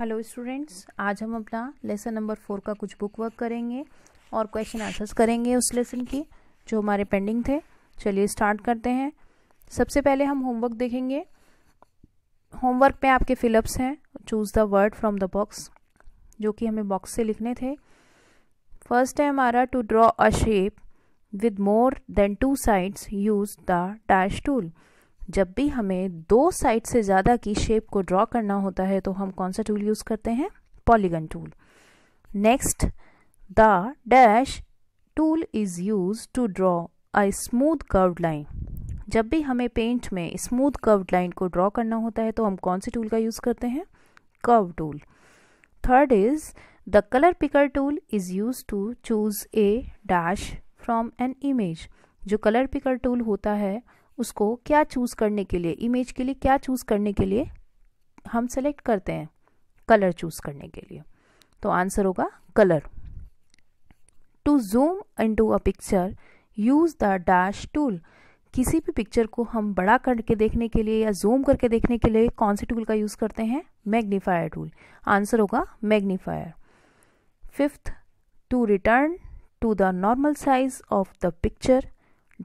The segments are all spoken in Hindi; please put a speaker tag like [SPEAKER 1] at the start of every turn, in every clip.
[SPEAKER 1] हेलो स्टूडेंट्स आज हम अपना लेसन नंबर फोर का कुछ बुक वर्क करेंगे और क्वेश्चन आंसर्स करेंगे उस लेसन की जो हमारे पेंडिंग थे चलिए स्टार्ट करते हैं सबसे पहले हम होमवर्क देखेंगे होमवर्क में आपके फिलअप्स हैं choose the word from the box जो कि हमें बॉक्स से लिखने थे फर्स्ट है हमारा to draw a shape with more than two sides use the dash tool जब भी हमें दो साइड से ज़्यादा की शेप को ड्रॉ करना होता है तो हम कौन सा टूल यूज़ करते हैं polygon tool next the dash tool is use to draw a smooth curve line जब भी हमें पेंट में स्मूथ कर्व्ड लाइन को ड्रॉ करना होता है तो हम कौन से टूल का यूज़ करते हैं curve tool third is the colour picker tool is use to choose a dash from an image जो कलर पिकर टूल होता है उसको क्या चूज़ करने के लिए इमेज के लिए क्या चूज़ करने के लिए हम सेलेक्ट करते हैं कलर चूज़ करने के लिए तो आंसर होगा colour to zoom in to a picture use the dash tool किसी भी पिक्चर को हम बड़ा करके देखने के लिए या जूम करके देखने के लिए कौन से टूल का यूज़ करते हैं मैग्नीफायर टूल आंसर होगा magnifier fifth to return to the normal size of the picture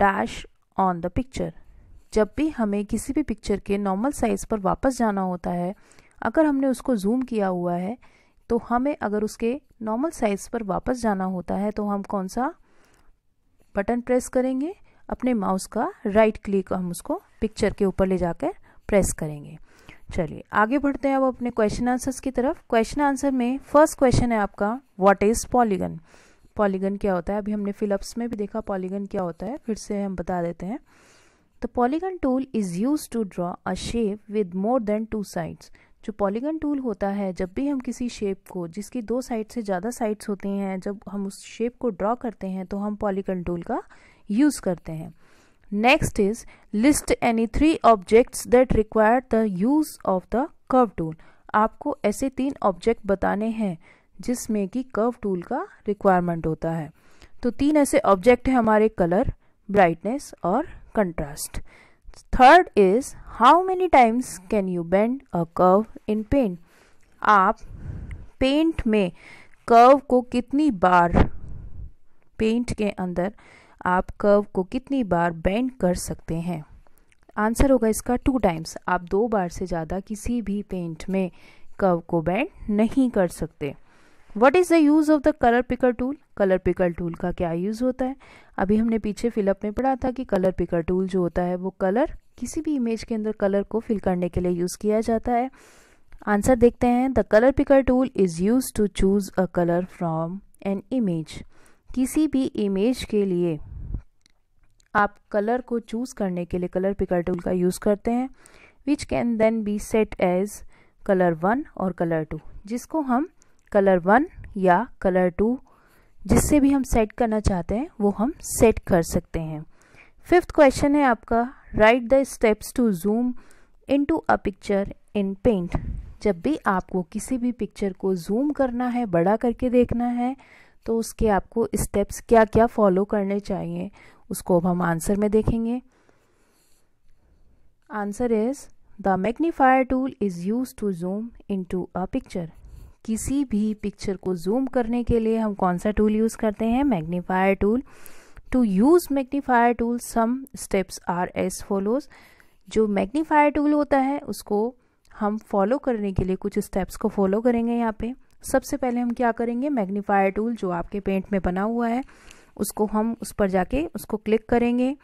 [SPEAKER 1] dash on the picture जब भी हमें किसी भी पिक्चर के नॉर्मल साइज़ पर वापस जाना होता है अगर हमने उसको जूम किया हुआ है तो हमें अगर उसके नॉर्मल साइज़ पर वापस जाना होता है तो हम कौन सा बटन प्रेस करेंगे अपने माउस का राइट क्लिक हम उसको पिक्चर के ऊपर ले जाकर प्रेस करेंगे चलिए आगे बढ़ते हैं अब अपने क्वेश्चन आंसर्स की तरफ क्वेश्चन आंसर में फर्स्ट क्वेश्चन है आपका व्हाट इज़ पॉलीगन पॉलीगन क्या होता है अभी हमने फिलअप्स में भी देखा पॉलीगन क्या होता है फिर से हम बता देते हैं The polygon tool is used to draw a shape with more than two sides. जो पॉलीगन टूल होता है जब भी हम किसी शेप को जिसकी दो साइड से ज़्यादा साइड्स होते हैं जब हम उस शेप को ड्रॉ करते हैं तो हम पॉलीगन टूल का यूज़ करते हैं next is list any three objects that require the use of the curve tool आपको ऐसे तीन ऑब्जेक्ट बताने हैं जिसमें कि कर्व टूल का रिक्वायरमेंट होता है तो तीन ऐसे ऑब्जेक्ट हैं हमारे कलर ब्राइटनेस और contrast. Third is how many times can you bend a curve in paint? आप पेंट में कर्व को कितनी बार पेंट के अंदर आप कर्व को कितनी बार बेंड कर सकते हैं आंसर होगा इसका टू टाइम्स आप दो बार से ज़्यादा किसी भी पेंट में कर्व को बेंड नहीं कर सकते what is the use of the colour picker tool colour picker tool का क्या यूज़ होता है अभी हमने पीछे फिलअप में पढ़ा था कि कलर पिकर टूल जो होता है वो कलर किसी भी इमेज के अंदर कलर को फिल करने के लिए यूज़ किया जाता है आंसर देखते हैं the colour picker tool is use to choose a colour from an image किसी भी इमेज के लिए आप कलर को चूज़ करने के लिए कलर पिकर टूल का यूज़ करते हैं which can then be set as colour one और कलर टू जिसको हम कलर वन या कलर टू जिससे भी हम सेट करना चाहते हैं वो हम सेट कर सकते हैं फिफ्थ क्वेश्चन है आपका write the steps to zoom in to a picture in paint जब भी आपको किसी भी पिक्चर को जूम करना है बड़ा करके देखना है तो उसके आपको स्टेप्स क्या क्या फॉलो करने चाहिए उसको अब हम आंसर में देखेंगे answer is the magnifier tool is use to zoom in to a picture किसी भी पिक्चर को जूम करने के लिए हम कौन सा टूल यूज़ करते हैं magnifier tool to use magnifier tool some steps are as follows जो मैग्नीफायर टूल होता है उसको हम फॉलो करने के लिए कुछ स्टेप्स को फॉलो करेंगे यहाँ पे सबसे पहले हम क्या करेंगे मैग्नीफायर टूल जो आपके पेंट में बना हुआ है उसको हम उस पर जाके उसको क्लिक करेंगे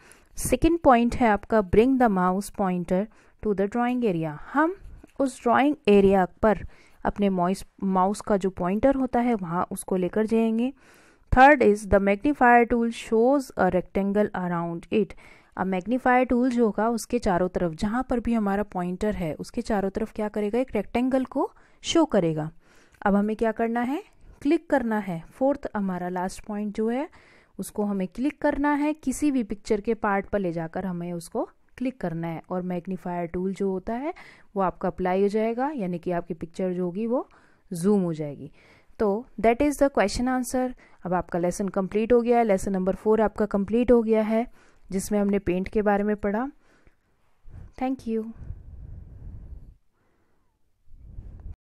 [SPEAKER 1] सेकेंड पॉइंट है आपका bring the mouse pointer to the drawing area हम उस ड्राॅइंग एरिया पर अपने माउस का जो पॉइंटर होता है वहाँ उसको लेकर जाएंगे third is the magnifier tool shows a rectangle around it अब मैग्नीफायर टूल जो होगा उसके चारों तरफ जहाँ पर भी हमारा पॉइंटर है उसके चारों तरफ क्या करेगा एक रेक्टेंगल को शो करेगा अब हमें क्या करना है क्लिक करना है फोर्थ हमारा लास्ट पॉइंट जो है उसको हमें क्लिक करना है किसी भी पिक्चर के पार्ट पर ले जाकर हमें उसको क्लिक करना है और मैग्नीफायर टूल जो होता है वो आपका अप्लाई हो जाएगा यानी कि आपकी पिक्चर जो होगी वो जूम हो जाएगी तो that is the question answer अब आपका लेसन कंप्लीट हो गया है लेसन नंबर फोर आपका कंप्लीट हो गया है जिसमें हमने पेंट के बारे में पढ़ा थैंक यू